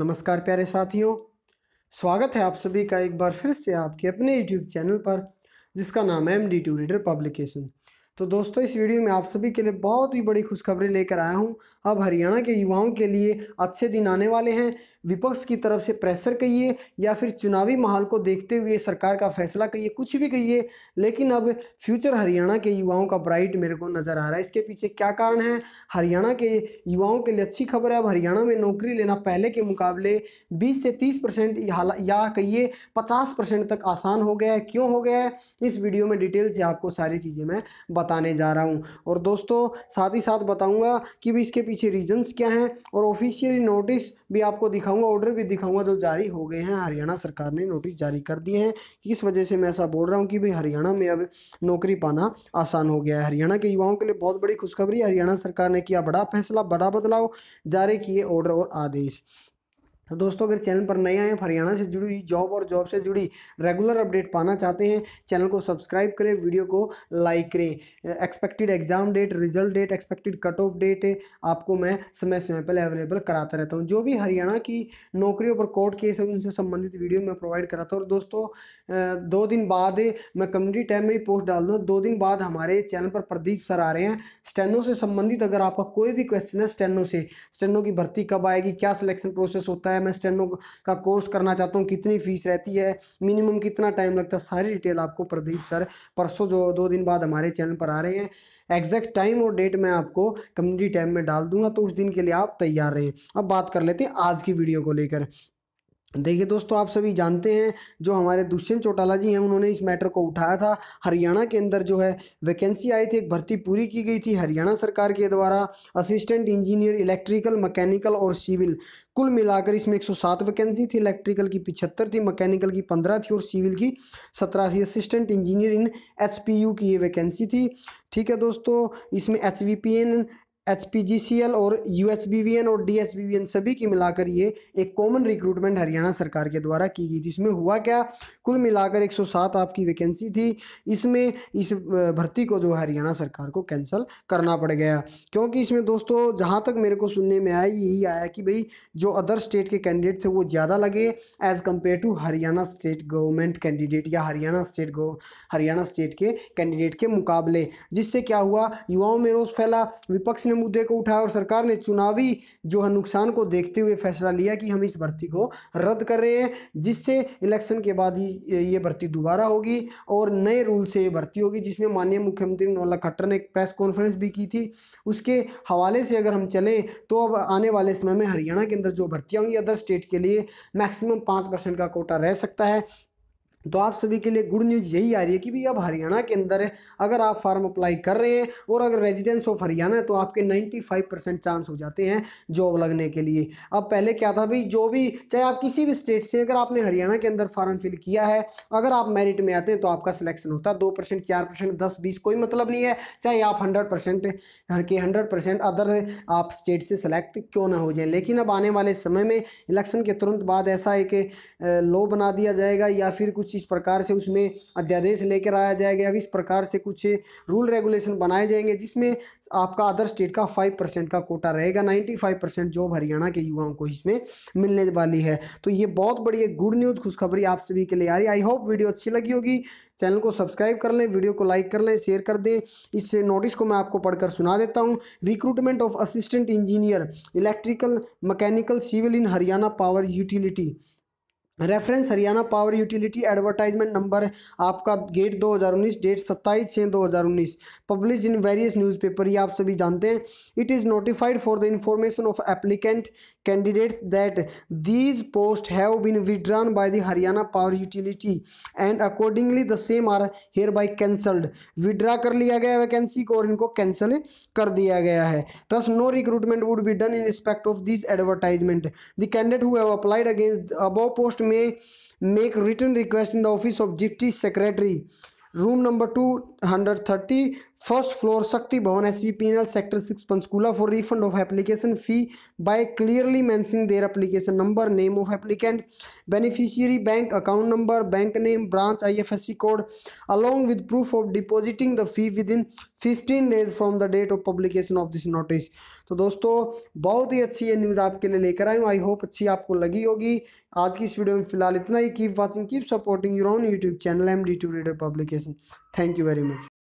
नमस्कार प्यारे साथियों स्वागत है आप सभी का एक बार फिर से आपके अपने यूट्यूब चैनल पर जिसका नाम है M D two reader publication तो दोस्तों इस वीडियो में आप सभी के लिए बहुत ही बड़ी खुशखबरी लेकर आया हूं अब हरियाणा के युवाओं के लिए अच्छे दिन आने वाले हैं विपक्ष की तरफ से प्रेशर कहिए या फिर चुनावी माहौल को देखते हुए सरकार का फैसला कहिए कुछ भी कहिए लेकिन अब फ्यूचर हरियाणा के युवाओं का ब्राइट मेरे को नज़र आ रहा है इसके पीछे क्या कारण है हरियाणा के युवाओं के लिए अच्छी खबर है अब हरियाणा में नौकरी लेना पहले के मुकाबले बीस से तीस परसेंट या कहिए पचास परसेंट तक आसान हो गया है क्यों हो गया है इस वीडियो में डिटेल से आपको सारी चीज़ें मैं बता बताने जा रहा हूँ और दोस्तों साथ ही साथ बताऊँगा कि भी इसके पीछे रीजन्स क्या हैं और ऑफिशियल नोटिस भी आपको दिखाऊँगा ऑर्डर भी दिखाऊँगा जो जारी हो गए हैं हरियाणा सरकार ने नोटिस जारी कर दिए हैं इस वजह से मैं ऐसा बोल रहा हूँ कि भाई हरियाणा में अब नौकरी पाना आसान हो गया है हरियाणा के युवाओं के लिए बहुत बड़ी खुशखबरी हरियाणा सरकार ने किया बड़ा फैसला बड़ा बदलाव जारी किए ऑर्डर और आदेश तो दोस्तों अगर चैनल पर नए आए हैं हरियाणा से जुड़ी जॉब और जॉब से जुड़ी रेगुलर अपडेट पाना चाहते हैं चैनल को सब्सक्राइब करें वीडियो को लाइक करें expected exam date result date expected cut off date आपको मैं समय समय पर अवेलेबल कराता रहता हूँ जो भी हरियाणा की नौकरियों पर कोर्ट केस है उनसे संबंधित वीडियो मैं प्रोवाइड कराता हूँ और दोस्तों दो दिन बाद मैं कम्युनिटी टाइम में ही पोस्ट डाल दूँ दो दिन बाद हमारे चैनल पर प्रदीप सर आ रहे हैं स्टेनो से संबंधित अगर आपका कोई भी क्वेश्चन है स्टेनो से स्टेनो की भर्ती कब आएगी क्या सिलेक्शन प्रोसेस होता है मैं का कोर्स करना चाहता हूँ कितनी फीस रहती है मिनिमम कितना टाइम लगता है सारी डिटेल आपको प्रदीप सर परसों जो दो दिन बाद हमारे चैनल पर आ रहे हैं एग्जैक्ट टाइम और डेट मैं आपको कम्युनिटी टाइम में डाल दूंगा तो उस दिन के लिए आप तैयार रहें अब बात कर लेते हैं आज की वीडियो को लेकर देखिए दोस्तों आप सभी जानते हैं जो हमारे दुष्यंत चौटाला जी हैं उन्होंने इस मैटर को उठाया था हरियाणा के अंदर जो है वैकेंसी आई थी एक भर्ती पूरी की गई थी हरियाणा सरकार के द्वारा असिस्टेंट इंजीनियर इलेक्ट्रिकल मैकेनिकल और सिविल कुल मिलाकर इसमें 107 वैकेंसी थी इलेक्ट्रिकल की पिछहत्तर थी मैकेनिकल की पंद्रह थी और सिविल की सत्रह थी असिस्टेंट इंजीनियर इन एच की ये वैकेंसी थी ठीक है दोस्तों इसमें H V P N H और यू और डी सभी की मिलाकर ये एक कॉमन रिक्रूटमेंट हरियाणा सरकार के द्वारा की गई थी इसमें हुआ क्या कुल मिलाकर 107 आपकी वैकेंसी थी इसमें इस भर्ती को जो हरियाणा सरकार को कैंसिल करना पड़ गया क्योंकि इसमें दोस्तों जहाँ तक मेरे को सुनने में आया यही आया कि भाई जो अदर स्टेट के कैंडिडेट थे वो ज़्यादा लगे as compare to Haryana state government candidate या हरियाणा स्टेट गो हरियाणा स्टेट के कैंडिडेट के मुकाबले जिससे क्या हुआ युवाओं में रोज़ फैला विपक्ष ने ने मुद्दे को उठाया और सरकार ने चुनावी जो है नुकसान को देखते हुए फैसला लिया कि हम इस भर्ती को रद्द कर रहे हैं जिससे इलेक्शन के बाद ही ये भर्ती दोबारा होगी और नए रूल से ये भर्ती होगी जिसमें माननीय मुख्यमंत्री मनोहर खट्टर ने एक प्रेस कॉन्फ्रेंस भी की थी उसके हवाले से अगर हम चलें तो अब आने वाले समय में हरियाणा के अंदर जो भर्तियाँ होंगी अदर स्टेट के लिए मैक्सिमम पाँच परसेंट का कोटा रह सकता है तो आप सभी के लिए गुड न्यूज़ यही आ रही है कि भी अब हरियाणा के अंदर अगर आप फार्म अप्लाई कर रहे हैं और अगर रेजिडेंस ऑफ हरियाणा है तो आपके 95 परसेंट चांस हो जाते हैं जॉब लगने के लिए अब पहले क्या था भाई जो भी चाहे आप किसी भी स्टेट से अगर आपने हरियाणा के अंदर फार्म फिल किया है अगर आप मेरिट में आते हैं तो आपका सिलेक्शन होता है दो परसेंट चार परसेंट दस बीस कोई मतलब नहीं है चाहे आप हंड्रेड परसेंट के हंड्रेड परसेंट अदर आप स्टेट से सिलेक्ट क्यों ना हो जाए लेकिन अब आने वाले समय में इलेक्शन के तुरंत बाद ऐसा है कि लॉ बना दिया जाएगा या फिर कुछ कुछ इस प्रकार से उसमें अध्यादेश लेकर आया जाएगा इस प्रकार से कुछ रूल रेगुलेशन बनाए जाएंगे जिसमें आपका अदर स्टेट का फाइव परसेंट का कोटा रहेगा ninety five percent job Haryana के युवाओं को इसमें मिलने वाली है तो ये बहुत बड़ी एक गुड न्यूज़ खुशखबरी आप सभी के लिए आ रही आई होप वीडियो अच्छी लगी होगी चैनल को सब्सक्राइब कर लें वीडियो को लाइक कर लें शेयर कर दें इस नोटिस को मैं आपको पढ़कर सुना देता हूँ recruitment of assistant engineer electrical mechanical civil in Haryana power utility reference Haryana power utility advertisement number आपका गेट 2019 डेट सत्ताईस छः 2019 पब्लिश इन वेरियस न्यूज़पेपर ये आप सभी जानते हैं it is notified for the information of applicant candidates that these post have been withdrawn by the Haryana power utility and accordingly the same are hereby cancelled withdraw कर लिया गया vacancy को और इनको कैंसिल कर दिया गया है plus no recruitment would be done in respect of this advertisement the candidate who have applied against above post may make written request in the office of deputy secretary room number 230 first floor Shakti Bhawan S V P N L sector six Panchkula for refund of application fee by clearly mentioning their application number name of applicant beneficiary bank account number bank name branch IFSC code along with proof of depositing the fee within fifteen days from the date of publication of this notice तो दोस्तों बहुत ही अच्छी ये news आपके लिए लेकर आई हूँ I hope अच्छी आपको लगी होगी आज की इस वीडियो में फिलहाल इतना ही keep watching keep supporting your own YouTube channel M D two reader publication thank you very much